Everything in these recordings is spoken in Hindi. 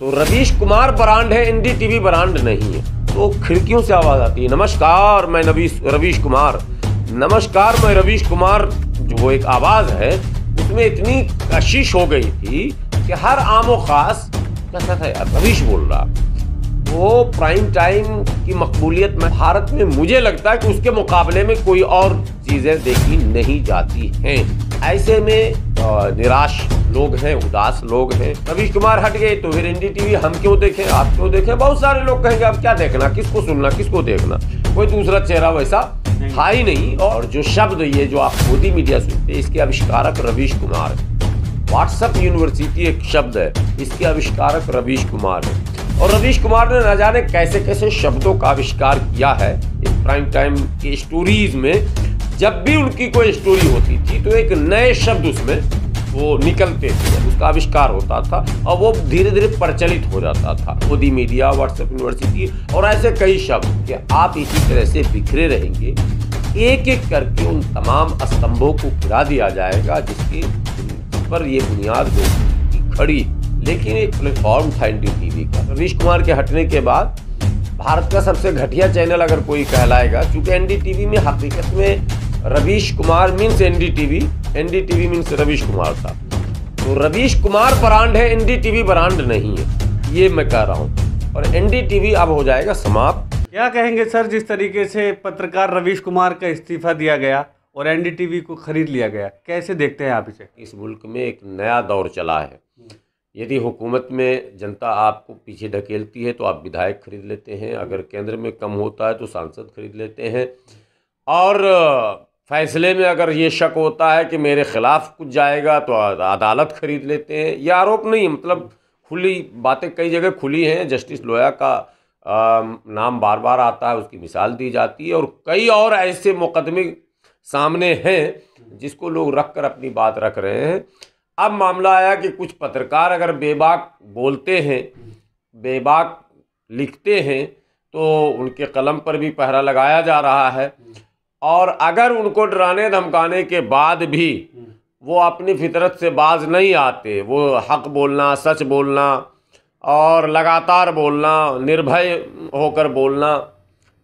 तो रवीश कुमार ब्रांड है एनडी टीवी ब्रांड नहीं है तो खिड़कियों से आवाज आती है नमस्कार मैं नवीश रवीश कुमार नमस्कार मैं रवीश कुमार जो वो एक आवाज है उसमें इतनी कशिश हो गई थी कि हर आमो खास कैसा था यार रवीश बोल रहा वो प्राइम टाइम की मकबूलियत में भारत में मुझे लगता है कि उसके मुकाबले में कोई और चीजें देखी नहीं जाती हैं ऐसे में निराश लोग हैं उदास लोग हैं रवीश कुमार हट गए तो फिर एनडीटीवी हम क्यों देखें आप क्यों देखें बहुत सारे लोग कहेंगे अब क्या देखना किसको सुनना किसको देखना कोई दूसरा चेहरा वैसा था ही नहीं और जो शब्द ये जो आप मोदी मीडिया सुनते हैं इसके आविष्कारक रवीश कुमार व्हाट्सएप यूनिवर्सिटी एक शब्द है इसके आविष्कारक रवीश कुमार है और रवीश कुमार ने ना जाने कैसे कैसे शब्दों का आविष्कार किया है प्राइम टाइम की स्टोरीज में जब भी उनकी कोई स्टोरी होती थी तो एक नए शब्द उसमें वो निकलते थे उसका आविष्कार होता था और वो धीरे धीरे प्रचलित हो जाता था मोदी मीडिया व्हाट्सएप यूनिवर्सिटी और ऐसे कई शब्द कि आप इसी तरह से बिखरे रहेंगे एक एक करके उन तमाम स्तंभों को गिरा दिया जाएगा जिसके पर ये बुनियाद खड़ी लेकिन एक प्लेटफॉर्म था एन टीवी का रवीश कुमार के हटने के बाद भारत का सबसे घटिया चैनल अगर कोई कहलाएगा चूंकि एन में हकीकत में Ravish Kumar means NDTV NDTV means Ravish Kumar था तो रवीश कुमार ब्रांड है एनडीटीवी ब्रांड नहीं है ये मैं कह रहा हूँ और एनडीटीवी अब हो जाएगा समाप्त क्या कहेंगे सर जिस तरीके से पत्रकार रवीश कुमार का इस्तीफा दिया गया और एनडीटीवी को खरीद लिया गया कैसे देखते हैं आप इसे इस मुल्क में एक नया दौर चला है यदि हुकूमत में जनता आपको पीछे ढकेलती है तो आप विधायक खरीद लेते हैं अगर केंद्र में कम होता है तो सांसद खरीद लेते हैं और फ़ैसले में अगर ये शक होता है कि मेरे ख़िलाफ़ कुछ जाएगा तो अदालत खरीद लेते हैं ये आरोप नहीं मतलब खुली बातें कई जगह खुली हैं जस्टिस लोया का आ, नाम बार बार आता है उसकी मिसाल दी जाती है और कई और ऐसे मुकदमे सामने हैं जिसको लोग रख कर अपनी बात रख रहे हैं अब मामला आया कि कुछ पत्रकार अगर बेबाक बोलते हैं बेबाक लिखते हैं तो उनके कलम पर भी पहरा लगाया जा रहा है और अगर उनको डराने धमकाने के बाद भी वो अपनी फितरत से बाज नहीं आते वो हक बोलना सच बोलना और लगातार बोलना निर्भय होकर बोलना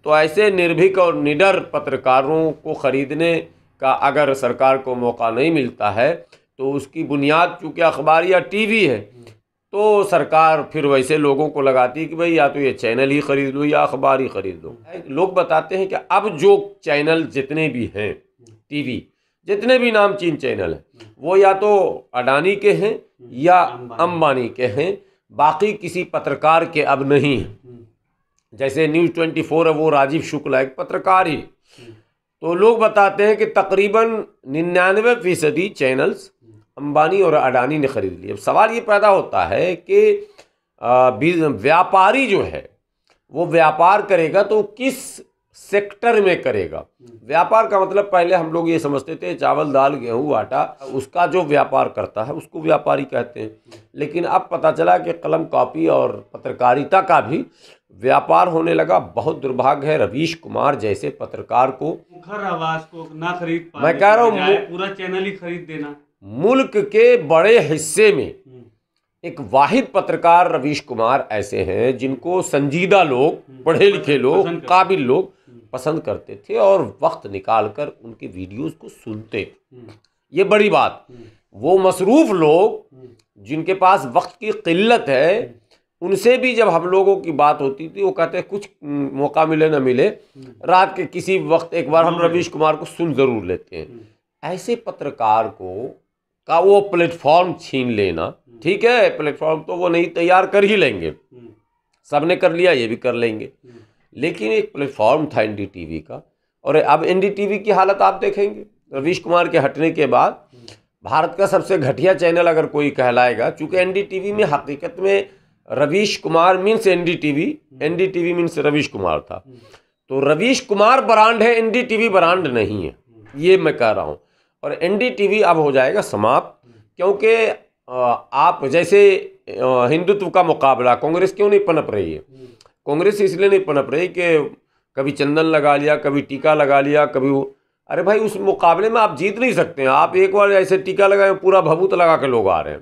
तो ऐसे निर्भीक और निडर पत्रकारों को ख़रीदने का अगर सरकार को मौका नहीं मिलता है तो उसकी बुनियाद चूँकि अखबार या टीवी है तो सरकार फिर वैसे लोगों को लगाती है कि भाई या तो ये चैनल ही ख़रीद लो या अखबार ही ख़रीद लो लोग बताते हैं कि अब जो चैनल जितने भी हैं टीवी जितने भी नामचीन चैनल हैं वो या तो अडानी के हैं या अंबानी के हैं बाकी किसी पत्रकार के अब नहीं हैं जैसे न्यूज़ ट्वेंटी फोर है वो राजीव शुक्ला एक पत्रकार ही तो लोग बताते हैं कि तकरीबन निन्यानवे फ़ीसदी चैनल्स अंबानी और अडानी ने खरीद ली अब सवाल ये पैदा होता है कि व्यापारी जो है वो व्यापार करेगा तो किस सेक्टर में करेगा व्यापार का मतलब पहले हम लोग ये समझते थे चावल दाल गेहूँ आटा उसका जो व्यापार करता है उसको व्यापारी कहते हैं लेकिन अब पता चला कि कलम कॉपी और पत्रकारिता का भी व्यापार होने लगा बहुत दुर्भाग्य है रवीश कुमार जैसे पत्रकार को मुखर आवाज को ना खरीद मैं कह रहा हूँ पूरा चैनल ही खरीद देना मुल्क के बड़े हिस्से में एक वाहिद पत्रकार रवीश कुमार ऐसे हैं जिनको संजीदा लोग हम्म। पढ़े लिखे लोग काबिल लोग हम्म। पसंद करते थे और वक्त निकाल कर उनके वीडियोस को सुनते हम्म। ये बड़ी बात वो मसरूफ़ लोग जिनके पास वक्त की किल्लत है उनसे भी जब हम लोगों की बात होती थी वो कहते हैं कुछ मौका मिले ना मिले रात के किसी वक्त एक बार हम रवीश कुमार को सुन ज़रूर लेते हैं ऐसे पत्रकार को का वो प्लेटफॉर्म छीन लेना ठीक है प्लेटफॉर्म तो वो नहीं तैयार कर ही लेंगे हम्म। सबने कर लिया ये भी कर लेंगे हम्म। लेकिन एक प्लेटफॉर्म था एन का और अब एन की हालत आप देखेंगे रवीश कुमार के हटने के बाद भारत का सबसे घटिया चैनल अगर कोई कहलाएगा चूंकि एन में हकीकत में Ravish Kumar means N T V means Ravish Kumar था हम्म। तो रवीश कुमार ब्रांड है वी ब्रांड नहीं है ये मैं कह रहा हूँ और एनडीटीवी अब हो जाएगा समाप्त क्योंकि आप जैसे हिंदुत्व का मुकाबला कांग्रेस क्यों नहीं पनप रही है कांग्रेस इसलिए नहीं पनप रही कि कभी चंदन लगा लिया कभी टीका लगा लिया कभी अरे भाई उस मुकाबले में आप जीत नहीं सकते हैं आप एक बार ऐसे टीका लगाए पूरा भभूत लगा के लोग आ रहे हैं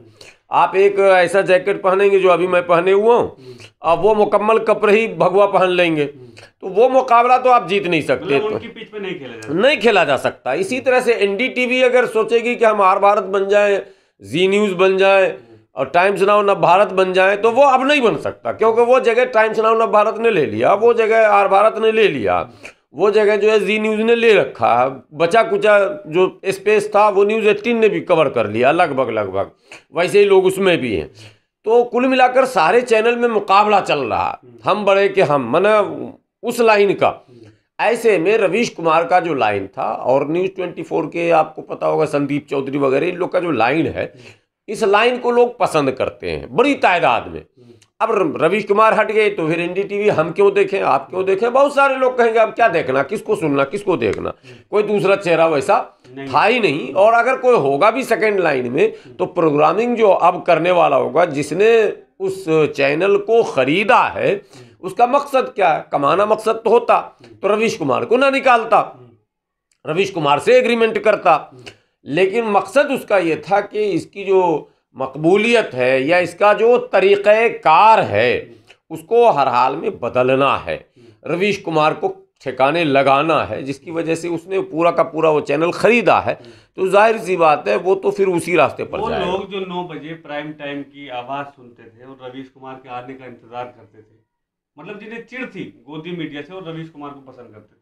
आप एक ऐसा जैकेट पहनेंगे जो अभी मैं पहने हुआ हूँ अब वो मुकम्मल कपड़े ही भगवा पहन लेंगे तो वो मुकाबला तो आप जीत नहीं सकते मतलब तो पिच पे नहीं खेला जा नहीं खेला जा सकता इसी तरह से एनडीटीवी अगर सोचेगी कि हम आर भारत बन जाए जी न्यूज़ बन जाए और टाइम्स नाउ नव भारत बन जाए तो वो अब नहीं बन सकता क्योंकि वो जगह टाइम्स नाउ नव भारत ने ले लिया वो जगह आर भारत ने ले लिया वो जगह जो है जी न्यूज़ ने ले रखा है बचा कुचा जो स्पेस था वो न्यूज़ एट्टीन ने भी कवर कर लिया लगभग लगभग वैसे ही लोग उसमें भी हैं तो कुल मिलाकर सारे चैनल में मुकाबला चल रहा हम बड़े के हम मन उस लाइन का ऐसे में रवीश कुमार का जो लाइन था और न्यूज़ ट्वेंटी फोर के आपको पता होगा संदीप चौधरी वगैरह इन लोग का जो लाइन है इस लाइन को लोग पसंद करते हैं बड़ी तादाद में अब रवीश कुमार हट गए तो फिर एनडीटीवी हम क्यों देखें आप क्यों देखें बहुत सारे लोग कहेंगे अब क्या देखना किसको सुनना किसको देखना कोई दूसरा चेहरा वैसा था ही नहीं और अगर कोई होगा भी सेकेंड लाइन में तो प्रोग्रामिंग जो अब करने वाला होगा जिसने उस चैनल को खरीदा है उसका मकसद क्या है कमाना मकसद तो होता तो रवीश कुमार को ना निकालता रवीश कुमार से एग्रीमेंट करता लेकिन मकसद उसका यह था कि इसकी जो मकबूलियत है या इसका जो तरीक़ार है उसको हर हाल में बदलना है रवीश कुमार को ठिकाने लगाना है जिसकी वजह से उसने पूरा का पूरा वो चैनल खरीदा है तो जाहिर सी बात है वो तो फिर उसी रास्ते पर वो लोग जो नौ बजे प्राइम टाइम की आवाज़ सुनते थे और रवीश कुमार के आने का इंतज़ार करते थे मतलब जिन्हें चिड़ थी गोदी मीडिया से और रवीश कुमार को पसंद करते थे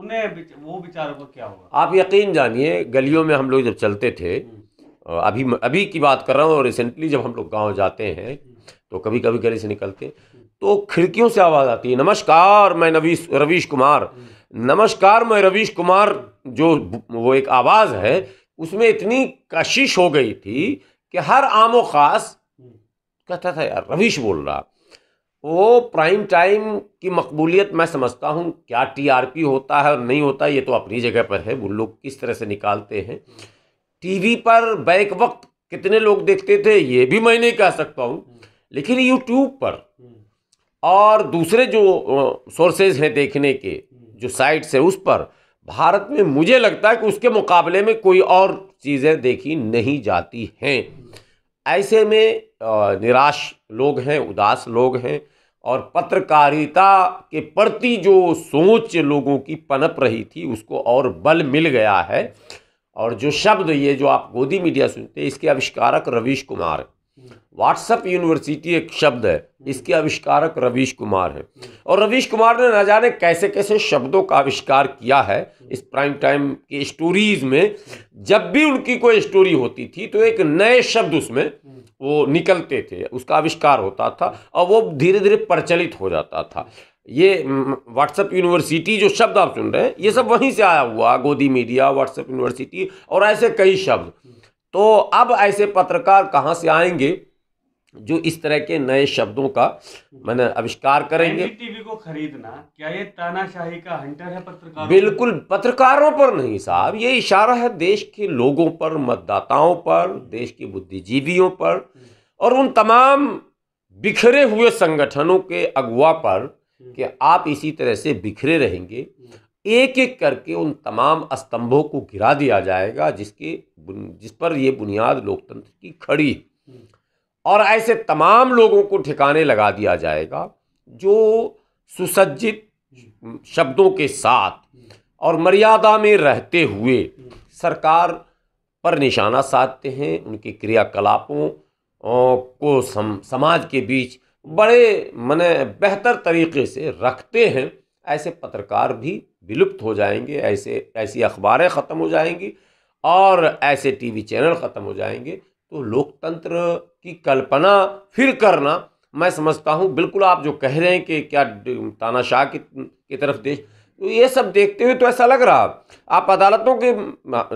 उन्हें वो बेचारों को क्या हुआ आप यकीन जानिए गलियों में हम लोग जब चलते थे हम्म। अभी अभी की बात कर रहा हूँ रिसेंटली जब हम लोग गांव जाते हैं तो कभी कभी घरे से निकलते तो खिड़कियों से आवाज़ आती है नमस्कार मैं नवीश रवीश कुमार नमस्कार मैं रवीश कुमार जो वो एक आवाज़ है उसमें इतनी कशिश हो गई थी कि हर आमो खास कहता था यार रवीश बोल रहा वो प्राइम टाइम की मकबूलियत मैं समझता हूँ क्या टीआरपी होता है और नहीं होता ये तो अपनी जगह पर है वो लोग किस तरह से निकालते हैं टीवी पर बैक वक्त कितने लोग देखते थे ये भी मैं नहीं कह सकता हूँ हम्म। लेकिन यूट्यूब पर हम्म। और दूसरे जो सोर्सेज हैं देखने के हम्म। जो साइट्स हैं उस पर भारत में मुझे लगता है कि उसके मुकाबले में कोई और चीज़ें देखी नहीं जाती हैं ऐसे में निराश लोग हैं उदास लोग हैं और पत्रकारिता के प्रति जो सोच लोगों की पनप रही थी उसको और बल मिल गया है और जो शब्द ये जो आप गोदी मीडिया सुनते हैं इसके आविष्कारक रवीश कुमार है व्हाट्सअप यूनिवर्सिटी एक शब्द है इसके आविष्कारक रवीश कुमार है और रवीश कुमार ने ना जाने कैसे कैसे शब्दों का आविष्कार किया है इस प्राइम टाइम की स्टोरीज में जब भी उनकी कोई स्टोरी होती थी तो एक नए शब्द उसमें वो निकलते थे उसका आविष्कार होता था और वो धीरे धीरे प्रचलित हो जाता था ये व्हाट्सएप यूनिवर्सिटी जो शब्द आप सुन रहे हैं ये सब वहीं से आया हुआ गोदी मीडिया व्हाट्सएप यूनिवर्सिटी और ऐसे कई शब्द तो अब ऐसे पत्रकार कहाँ से आएंगे जो इस तरह के नए शब्दों का मैंने आविष्कार करेंगे टीवी को खरीदना क्या ये तानाशाही का हंटर है पत्रकार बिल्कुल पत्रकारों पर नहीं साहब ये इशारा है देश के लोगों पर मतदाताओं पर देश के बुद्धिजीवियों पर और उन तमाम बिखरे हुए संगठनों के अगुआ पर हम्म। कि आप इसी तरह से बिखरे रहेंगे हम्म। एक एक करके उन तमाम स्तंभों को गिरा दिया जाएगा जिसके जिस पर ये बुनियाद लोकतंत्र की खड़ी हम्म। और ऐसे तमाम लोगों को ठिकाने लगा दिया जाएगा जो सुसज्जित शब्दों के साथ और मर्यादा में रहते हुए सरकार पर निशाना साधते हैं उनके क्रियाकलापों को सम, समाज के बीच बड़े मने बेहतर तरीके से रखते हैं ऐसे पत्रकार भी विलुप्त हो जाएंगे ऐसे ऐसी अखबारें ख़त्म हो जाएंगी और ऐसे टीवी चैनल ख़त्म हो जाएंगे तो लोकतंत्र की कल्पना फिर करना मैं समझता हूँ बिल्कुल आप जो कह रहे हैं कि क्या तानाशाह की, की तरफ देश तो ये सब देखते हुए तो ऐसा लग रहा आप अदालतों के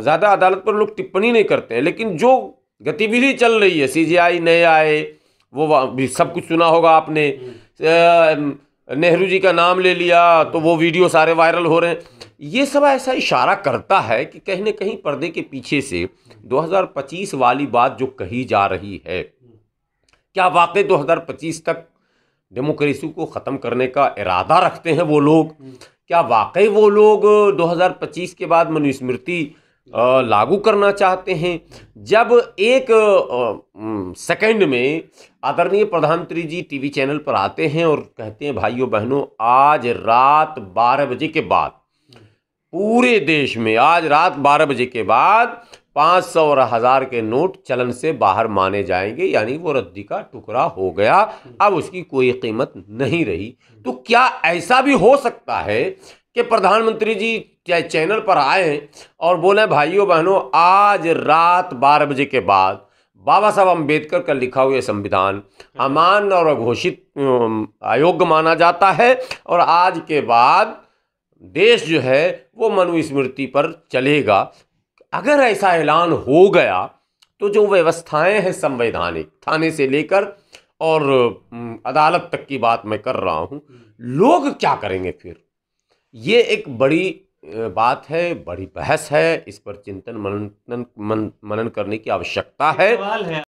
ज़्यादा अदालत पर लोग टिप्पणी नहीं करते हैं लेकिन जो गतिविधि चल रही है सीजीआई नए आए वो भी सब कुछ सुना होगा आपने नेहरू जी का नाम ले लिया तो वो वीडियो सारे वायरल हो रहे हैं ये सब ऐसा इशारा करता है कि कहीं ना कहीं पर्दे के पीछे से 2025 वाली बात जो कही जा रही है क्या वाकई 2025 तक डेमोक्रेसी को ख़त्म करने का इरादा रखते हैं वो लोग क्या वाकई वो लोग 2025 के बाद मनुस्मृति लागू करना चाहते हैं जब एक सेकंड में आदरणीय प्रधानमंत्री जी टीवी चैनल पर आते हैं और कहते हैं भाइयों बहनों आज रात बारह बजे के बाद पूरे देश में आज रात बारह बजे के बाद पाँच सौ और हज़ार के नोट चलन से बाहर माने जाएंगे यानी वो रद्दी का टुकड़ा हो गया अब उसकी कोई कीमत नहीं रही तो क्या ऐसा भी हो सकता है कि प्रधानमंत्री जी चाहे चैनल पर आए और बोले भाइयों बहनों आज रात बारह बजे के बाद बाबा साहब अम्बेडकर का लिखा हुआ संविधान अमान और अघोषित अयोग्य माना जाता है और आज के बाद देश जो है वो मनुस्मृति पर चलेगा अगर ऐसा ऐलान हो गया तो जो व्यवस्थाएं हैं संवैधानिक थाने से लेकर और अदालत तक की बात मैं कर रहा हूं लोग क्या करेंगे फिर ये एक बड़ी बात है बड़ी बहस है इस पर चिंतन मनन मनन करने की आवश्यकता है